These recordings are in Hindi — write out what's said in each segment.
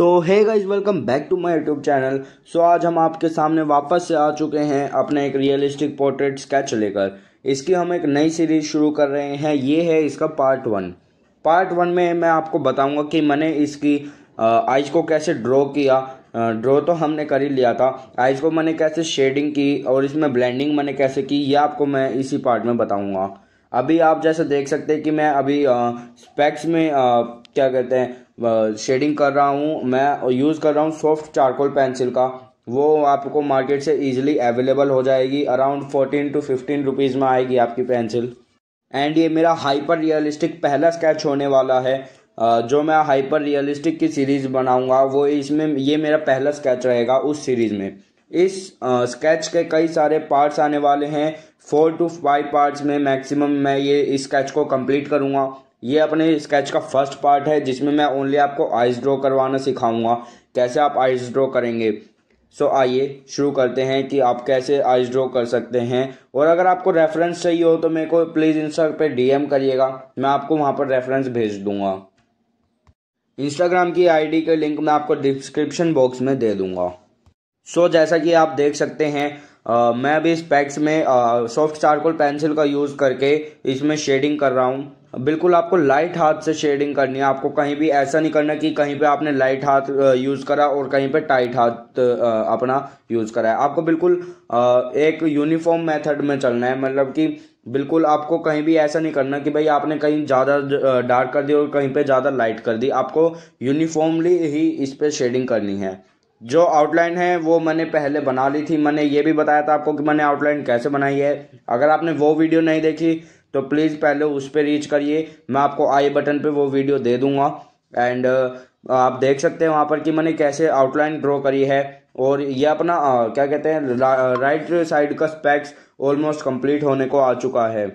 so hey guys welcome back to my YouTube channel so आज हम आपके सामने वापस से आ चुके हैं अपने एक रियलिस्टिक पोर्ट्रेट स्केच लेकर इसकी हम एक नई सीरीज शुरू कर रहे हैं ये है इसका पार्ट वन पार्ट वन में मैं आपको बताऊंगा कि मैंने इसकी आइज को कैसे ड्रॉ किया ड्रॉ तो हमने कर ही लिया था आइज को मैंने कैसे शेडिंग की और इसमें ब्लेंडिंग मैंने कैसे की ये आपको मैं इसी पार्ट में बताऊँगा अभी आप जैसे देख सकते हैं कि मैं अभी आ, स्पेक्स में आ, क्या कहते हैं शेडिंग कर रहा हूँ मैं यूज़ कर रहा हूँ सॉफ्ट चारकोल पेंसिल का वो आपको मार्केट से इजीली अवेलेबल हो जाएगी around fourteen to fifteen rupees में आएगी आपकी पेंसिल एंड ये मेरा हाइपर रियलिस्टिक पहला स्केच होने वाला है जो मैं हाइपर रियलिस्टिक की सीरीज़ बनाऊंगा वो इसमें ये मेरा पहला स्केच रहेगा उस सीरीज़ में इस स्केच के कई सारे पार्ट्स आने वाले हैं फोर टू फाइव पार्ट्स में मैक्सिमम मैं ये इस स्केच को कंप्लीट करूँगा ये अपने स्केच का फर्स्ट पार्ट है जिसमें मैं ओनली आपको आइस ड्रॉ करवाना सिखाऊंगा कैसे आप आइस ड्रॉ करेंगे सो so, आइए शुरू करते हैं कि आप कैसे आइस ड्रॉ कर सकते हैं और अगर आपको रेफरेंस चाहिए हो तो मेरे को प्लीज़ इंस्टा पे डीएम करिएगा मैं आपको वहाँ पर रेफरेंस भेज दूंगा इंस्टाग्राम की आईडी के लिंक मैं आपको डिस्क्रिप्शन बॉक्स में दे दूंगा सो so, जैसा कि आप देख सकते हैं आ, मैं अभी इस पैक्स में सॉफ्ट चारकोल पेंसिल का यूज़ करके इसमें शेडिंग कर रहा हूँ बिल्कुल आपको लाइट हाथ से शेडिंग करनी है आपको कहीं भी ऐसा नहीं करना कि कहीं पे आपने लाइट हाथ यूज़ करा और कहीं पे टाइट हाथ अपना यूज़ करा है आपको बिल्कुल एक यूनिफॉर्म मेथड में चलना है मतलब कि बिल्कुल आपको कहीं भी ऐसा नहीं करना कि भाई आपने कहीं ज़्यादा डार्क कर दी और कहीं पे ज़्यादा लाइट कर दी आपको यूनिफॉर्मली ही इस पर शेडिंग करनी है जो आउटलाइन है वो मैंने पहले बना ली थी मैंने ये भी बताया था आपको कि मैंने आउटलाइन कैसे बनाई है अगर आपने वो वीडियो नहीं देखी तो प्लीज़ पहले उस पर रीच करिए मैं आपको आई बटन पे वो वीडियो दे दूंगा एंड आप देख सकते हैं वहाँ पर कि मैंने कैसे आउटलाइन ड्रॉ करी है और ये अपना क्या कहते हैं रा, राइट साइड का स्पेक्स ऑलमोस्ट कंप्लीट होने को आ चुका है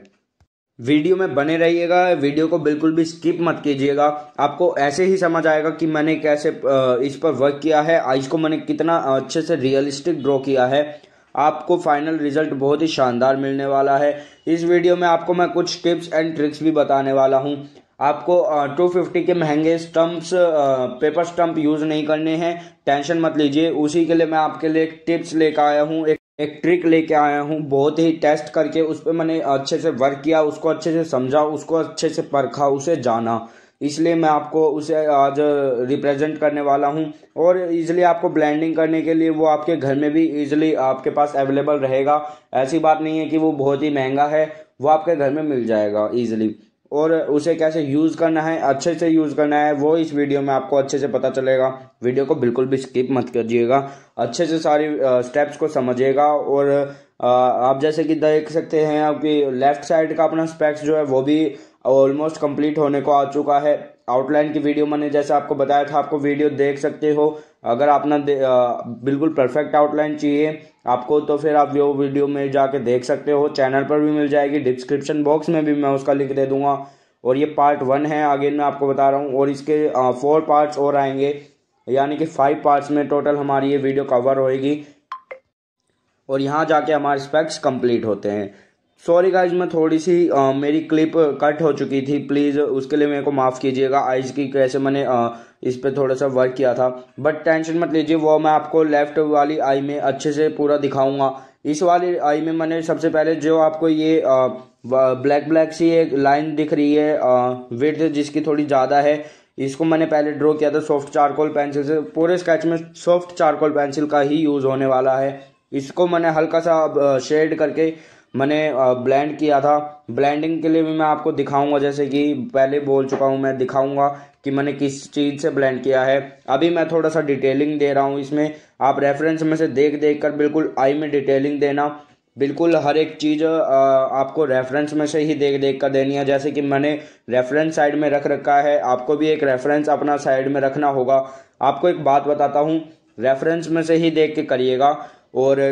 वीडियो में बने रहिएगा वीडियो को बिल्कुल भी स्किप मत कीजिएगा आपको ऐसे ही समझ आएगा कि मैंने कैसे इस पर वर्क किया है इसको को मैंने कितना अच्छे से रियलिस्टिक ड्रॉ किया है आपको फाइनल रिजल्ट बहुत ही शानदार मिलने वाला है इस वीडियो में आपको मैं कुछ टिप्स एंड ट्रिक्स भी बताने वाला हूँ आपको टू फिफ्टी के महंगे स्टम्प्स पेपर स्टम्प यूज़ नहीं करने हैं टेंशन मत लीजिए उसी के लिए मैं आपके लिए टिप्स लेकर आया हूँ एक ट्रिक लेके आया हूँ बहुत ही टेस्ट करके उस पर मैंने अच्छे से वर्क किया उसको अच्छे से समझा उसको अच्छे से परखा उसे जाना इसलिए मैं आपको उसे आज रिप्रेजेंट करने वाला हूँ और इजिली आपको ब्लेंडिंग करने के लिए वो आपके घर में भी इजिली आपके पास अवेलेबल रहेगा ऐसी बात नहीं है कि वो बहुत ही महंगा है वो आपके घर में मिल जाएगा ईजिली और उसे कैसे यूज़ करना है अच्छे से यूज़ करना है वो इस वीडियो में आपको अच्छे से पता चलेगा वीडियो को बिल्कुल भी स्किप मत करिएगा अच्छे से सारी स्टेप्स को समझिएगा और आप जैसे कि देख सकते हैं आपकी लेफ़्ट साइड का अपना स्पेक्स जो है वो भी ऑलमोस्ट कंप्लीट होने को आ चुका है आउटलाइन की वीडियो मैंने जैसे आपको बताया था आपको वीडियो देख सकते हो अगर आपना बिल्कुल परफेक्ट आउटलाइन चाहिए आपको तो फिर आप वो वीडियो में जाके देख सकते हो चैनल पर भी मिल जाएगी डिस्क्रिप्शन बॉक्स में भी मैं उसका लिंक दे दूंगा और ये पार्ट वन है आगे मैं आपको बता रहा हूँ और इसके फोर पार्ट्स और आएंगे यानी कि फाइव पार्ट्स में टोटल हमारी ये वीडियो कवर होएगी और यहाँ जाके हमारे स्पेक्ट्स कंप्लीट होते हैं सॉरी गाइज मैं थोड़ी सी आ, मेरी क्लिप कट हो चुकी थी प्लीज़ उसके लिए मेरे को माफ़ कीजिएगा आइज की कैसे मैंने आ, इस पर थोड़ा सा वर्क किया था बट टेंशन मत लीजिए वो मैं आपको लेफ़्ट वाली आई में अच्छे से पूरा दिखाऊंगा इस वाली आई में मैंने सबसे पहले जो आपको ये आ, ब्लैक ब्लैक सी एक लाइन दिख रही है विथ जिसकी थोड़ी ज़्यादा है इसको मैंने पहले ड्रॉ किया था सॉफ्ट चारकोल पेंसिल से पूरे स्केच में सॉफ्ट चारकोल पेंसिल का ही यूज़ होने वाला है इसको मैंने हल्का सा शेड करके मैंने ब्लेंड किया था ब्लेंडिंग के लिए भी मैं आपको दिखाऊंगा जैसे कि पहले बोल चुका हूँ मैं दिखाऊंगा कि मैंने किस चीज़ से ब्लेंड किया है अभी मैं थोड़ा सा डिटेलिंग दे रहा हूँ इसमें आप रेफरेंस में से देख देख कर बिल्कुल आई में डिटेलिंग देना बिल्कुल हर एक चीज़ आपको रेफरेंस में से ही देख देख कर देनी है जैसे कि मैंने रेफरेंस साइड में रख रखा है आपको भी एक रेफरेंस अपना साइड में रखना होगा आपको एक बात बताता हूँ रेफरेंस में से ही देख के करिएगा और आ,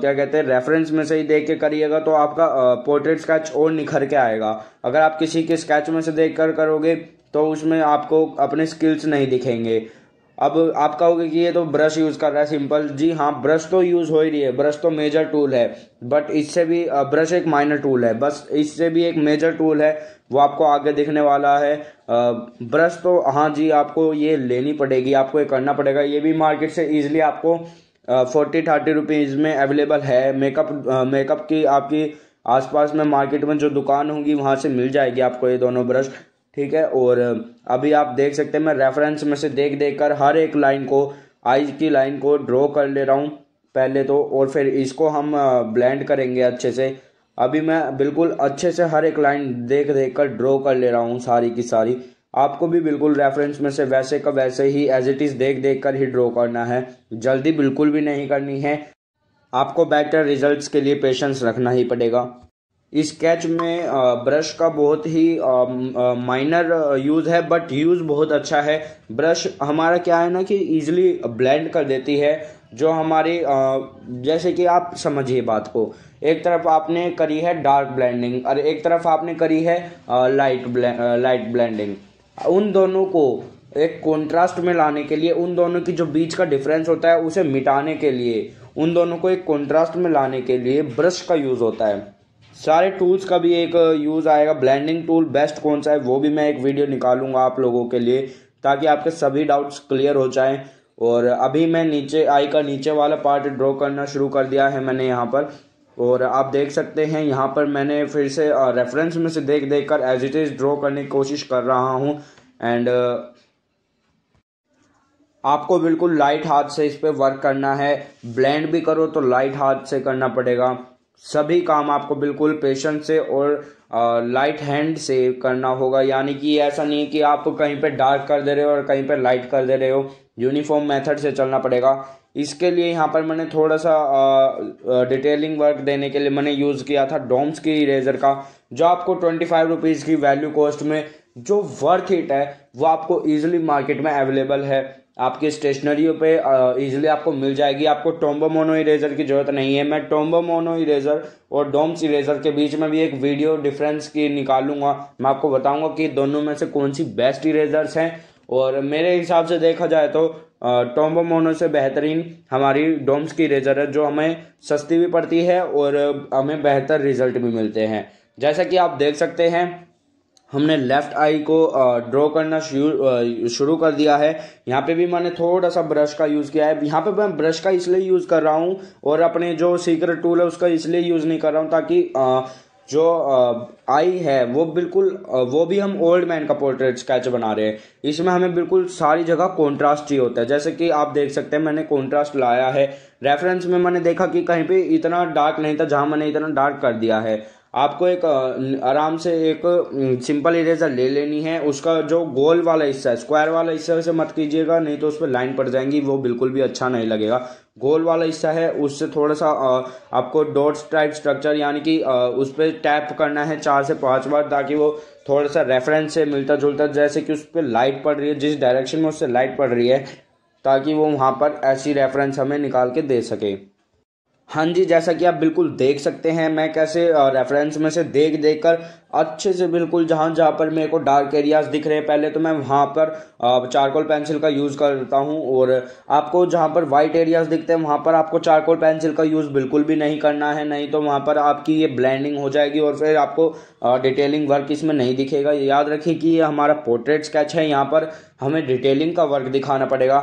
क्या कहते हैं रेफरेंस में से ही देख के करिएगा तो आपका पोर्ट्रेट स्केच और निखर के आएगा अगर आप किसी के स्केच में से देख कर करोगे तो उसमें आपको अपने स्किल्स नहीं दिखेंगे अब आप कहोगे कि ये तो ब्रश यूज़ कर रहा है सिंपल जी हाँ ब्रश तो यूज़ हो ही रही है ब्रश तो मेजर टूल है बट इससे भी ब्रश एक माइनर टूल है बस इससे भी एक मेजर टूल है वो आपको आगे दिखने वाला है ब्रश तो हाँ जी आपको ये लेनी पड़ेगी आपको ये करना पड़ेगा ये भी मार्केट से ईजिली आपको फोर्टी थर्टी रुपीज़ में अवेलेबल है मेकअप मेकअप uh, की आपकी आसपास में मार्केट में जो दुकान होंगी वहाँ से मिल जाएगी आपको ये दोनों ब्रश ठीक है और uh, अभी आप देख सकते हैं मैं रेफरेंस में से देख देख कर हर एक लाइन को आइज की लाइन को ड्रॉ कर ले रहा हूँ पहले तो और फिर इसको हम ब्लेंड uh, करेंगे अच्छे से अभी मैं बिल्कुल अच्छे से हर एक लाइन देख देख कर ड्रॉ कर ले रहा हूँ सारी की सारी आपको भी बिल्कुल रेफरेंस में से वैसे का वैसे ही एज इट इज़ देख देख कर ही ड्रॉ करना है जल्दी बिल्कुल भी नहीं करनी है आपको बेटर रिजल्ट्स के लिए पेशेंस रखना ही पड़ेगा इस स्केच में ब्रश का बहुत ही माइनर यूज़ है बट यूज़ बहुत अच्छा है ब्रश हमारा क्या है ना कि ईजिली ब्लेंड कर देती है जो हमारी जैसे कि आप समझिए बात को एक तरफ आपने करी है डार्क ब्लेंडिंग और एक तरफ आपने करी है लाइट ब्ले, लाइट ब्लेंडिंग उन दोनों को एक कॉन्ट्रास्ट में लाने के लिए उन दोनों की जो बीच का डिफरेंस होता है उसे मिटाने के लिए उन दोनों को एक कॉन्ट्रास्ट में लाने के लिए ब्रश का यूज़ होता है सारे टूल्स का भी एक यूज़ uh, आएगा ब्लेंडिंग टूल बेस्ट कौन सा है वो भी मैं एक वीडियो निकालूंगा आप लोगों के लिए ताकि आपके सभी डाउट्स क्लियर हो जाएं और अभी मैं नीचे आई का नीचे वाला पार्ट ड्रॉ करना शुरू कर दिया है मैंने यहाँ पर और आप देख सकते हैं यहाँ पर मैंने फिर से रेफरेंस में से देख देख कर एज इट इज़ ड्रॉ करने की कोशिश कर रहा हूँ एंड आपको बिल्कुल लाइट हाथ से इस पर वर्क करना है ब्लेंड भी करो तो लाइट हाथ से करना पड़ेगा सभी काम आपको बिल्कुल पेशेंस से और लाइट हैंड से करना होगा यानी कि ऐसा नहीं कि आप कहीं पे डार्क कर दे रहे हो और कहीं पे लाइट कर दे रहे हो यूनिफॉर्म मेथड से चलना पड़ेगा इसके लिए यहाँ पर मैंने थोड़ा सा डिटेलिंग वर्क देने के लिए मैंने यूज़ किया था डोम्स की इरेजर का जो आपको ट्वेंटी फाइव रुपीज़ की वैल्यू कॉस्ट में जो वर्थ हिट है वो आपको ईजिली मार्केट में अवेलेबल है आपकी स्टेशनरियों पे ईजिली आपको मिल जाएगी आपको टोम्बो मोनो इरेजर की ज़रूरत नहीं है मैं टोम्बो मोनो इरेजर और डोम्स इरेजर के बीच में भी एक वीडियो डिफरेंस की निकालूंगा मैं आपको बताऊंगा कि दोनों में से कौन सी बेस्ट इरेजर्स हैं और मेरे हिसाब से देखा जाए तो टोम्बो मोनो से बेहतरीन हमारी डोम्स की रेजर है जो हमें सस्ती भी पड़ती है और हमें बेहतर रिजल्ट भी मिलते हैं जैसा कि आप देख सकते हैं हमने लेफ़्ट आई को ड्रॉ करना शुरू कर दिया है यहाँ पे भी मैंने थोड़ा सा ब्रश का यूज़ किया है यहाँ पे मैं ब्रश का इसलिए यूज़ कर रहा हूँ और अपने जो सीक्रेट टूल है उसका इसलिए यूज़ नहीं कर रहा हूँ ताकि जो आई है वो बिल्कुल वो भी हम ओल्ड मैन का पोर्ट्रेट स्केच बना रहे हैं इसमें हमें बिल्कुल सारी जगह कॉन्ट्रास्ट ही होता है जैसे कि आप देख सकते हैं मैंने कॉन्ट्रास्ट लाया है रेफरेंस में मैंने देखा कि कहीं पे इतना डार्क नहीं था जहां मैंने इतना डार्क कर दिया है आपको एक आराम से एक सिंपल इरेजर ले लेनी है उसका जो गोल वाला हिस्सा है स्क्वायर वाला हिस्सा से मत कीजिएगा नहीं तो उस पर लाइन पड़ जाएंगी वो बिल्कुल भी अच्छा नहीं लगेगा गोल वाला हिस्सा है उससे थोड़ा सा आपको डॉट्स टाइप स्ट्रक्चर यानी कि उस पर टैप करना है चार से पाँच बार ताकि वो थोड़ा सा रेफरेंस से मिलता जुलता जैसे कि उस पर लाइट पड़ रही है जिस डायरेक्शन में उससे लाइट पड़ रही है ताकि वो वहाँ पर ऐसी रेफरेंस हमें निकाल के दे सके हाँ जी जैसा कि आप बिल्कुल देख सकते हैं मैं कैसे रेफरेंस में से देख देख कर अच्छे से बिल्कुल जहाँ जहाँ पर मेरे को डार्क एरियाज दिख रहे हैं पहले तो मैं वहाँ पर चारकोल पेंसिल का यूज़ करता हूँ और आपको जहाँ पर वाइट एरियाज दिखते हैं वहाँ पर आपको चारकोल पेंसिल का यूज़ बिल्कुल भी नहीं करना है नहीं तो वहाँ पर आपकी ये ब्लैंडिंग हो जाएगी और फिर आपको डिटेलिंग वर्क इसमें नहीं दिखेगा याद रखिए कि ये हमारा पोर्ट्रेट स्केच है यहाँ पर हमें डिटेलिंग का वर्क दिखाना पड़ेगा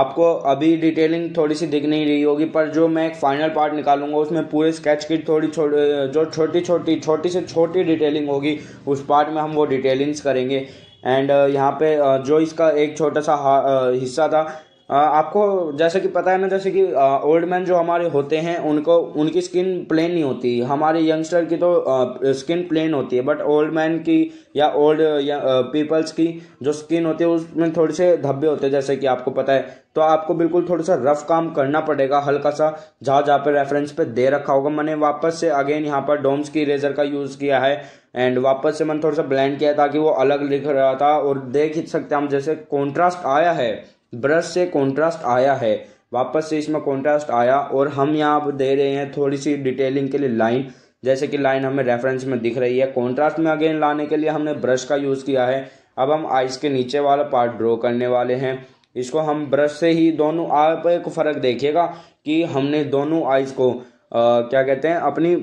आपको अभी डिटेलिंग थोड़ी सी दिख नहीं रही होगी पर जो मैं एक फाइनल पार्ट निकालूंगा उसमें पूरे स्केच की थोड़ी छोटी जो छोटी छोटी छोटी से छोटी डिटेलिंग होगी उस पार्ट में हम वो डिटेलिंग्स करेंगे एंड यहाँ पे जो इसका एक छोटा सा हिस्सा था आपको जैसे कि पता है ना जैसे कि ओल्ड मैन जो हमारे होते हैं उनको उनकी स्किन प्लेन नहीं होती हमारे यंगस्टर की तो स्किन प्लेन होती है बट ओल्ड मैन की या ओल्ड पीपल्स की जो स्किन होती है उसमें थोड़े से धब्बे होते हैं जैसे कि आपको पता है तो आपको बिल्कुल थोड़ा सा रफ काम करना पड़ेगा हल्का सा जहाँ जहाँ पर रेफरेंस पे दे रखा होगा मैंने वापस से अगेन यहाँ पर डोम्स की इरेजर का यूज़ किया है एंड वापस से मैंने थोड़ा सा ब्लेंड किया ताकि वो अलग लिख रहा था और देख सकते हम जैसे कॉन्ट्रास्ट आया है ब्रश से कॉन्ट्रास्ट आया है वापस से इसमें कॉन्ट्रास्ट आया और हम यहाँ पर दे रहे हैं थोड़ी सी डिटेलिंग के लिए लाइन जैसे कि लाइन हमें रेफरेंस में दिख रही है कॉन्ट्रास्ट में अगेन लाने के लिए हमने ब्रश का यूज़ किया है अब हम आइस के नीचे वाला पार्ट ड्रॉ करने वाले हैं इसको हम ब्रश से ही दोनों आप एक फ़र्क देखिएगा कि हमने दोनों आइज को आ, क्या कहते हैं अपनी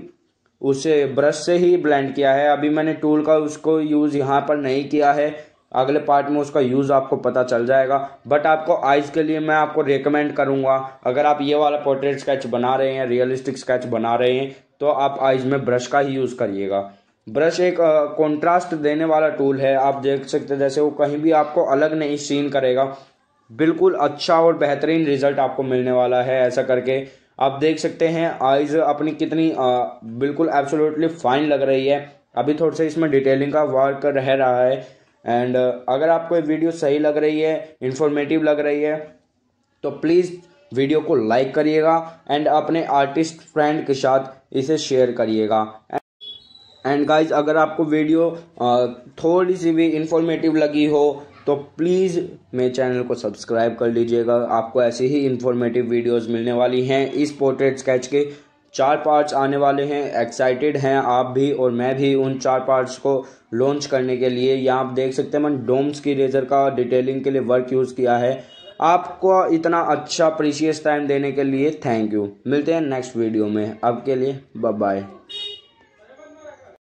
उसे ब्रश से ही ब्लेंड किया है अभी मैंने टूल का उसको यूज़ यहाँ पर नहीं किया है अगले पार्ट में उसका यूज़ आपको पता चल जाएगा बट आपको आइज़ के लिए मैं आपको रेकमेंड करूँगा अगर आप ये वाला पोर्ट्रेट स्केच बना रहे हैं रियलिस्टिक स्केच बना रहे हैं तो आप आइज़ में ब्रश का ही यूज़ करिएगा ब्रश एक कंट्रास्ट देने वाला टूल है आप देख सकते हैं जैसे वो कहीं भी आपको अलग नहीं सीन करेगा बिल्कुल अच्छा और बेहतरीन रिजल्ट आपको मिलने वाला है ऐसा करके आप देख सकते हैं आइज अपनी कितनी आ, बिल्कुल एब्सोल्युटली फाइन लग रही है अभी थोड़ा सा इसमें डिटेलिंग का वर्क रह रहा है एंड uh, अगर आपको ये वीडियो सही लग रही है इन्फॉर्मेटिव लग रही है तो प्लीज़ वीडियो को लाइक करिएगा एंड अपने आर्टिस्ट फ्रेंड के साथ इसे शेयर करिएगा एंड गाइज अगर आपको वीडियो uh, थोड़ी सी भी इन्फॉर्मेटिव लगी हो तो प्लीज़ मेरे चैनल को सब्सक्राइब कर लीजिएगा आपको ऐसी ही इन्फॉर्मेटिव वीडियोस मिलने वाली हैं इस पोर्ट्रेट स्केच के चार पार्ट्स आने वाले हैं एक्साइटेड हैं आप भी और मैं भी उन चार पार्ट्स को लॉन्च करने के लिए यहाँ आप देख सकते हैं मैंने डोम्स की रेजर का डिटेलिंग के लिए वर्क यूज़ किया है आपको इतना अच्छा प्रीशियस टाइम देने के लिए थैंक यू मिलते हैं नेक्स्ट वीडियो में अब के लिए बाय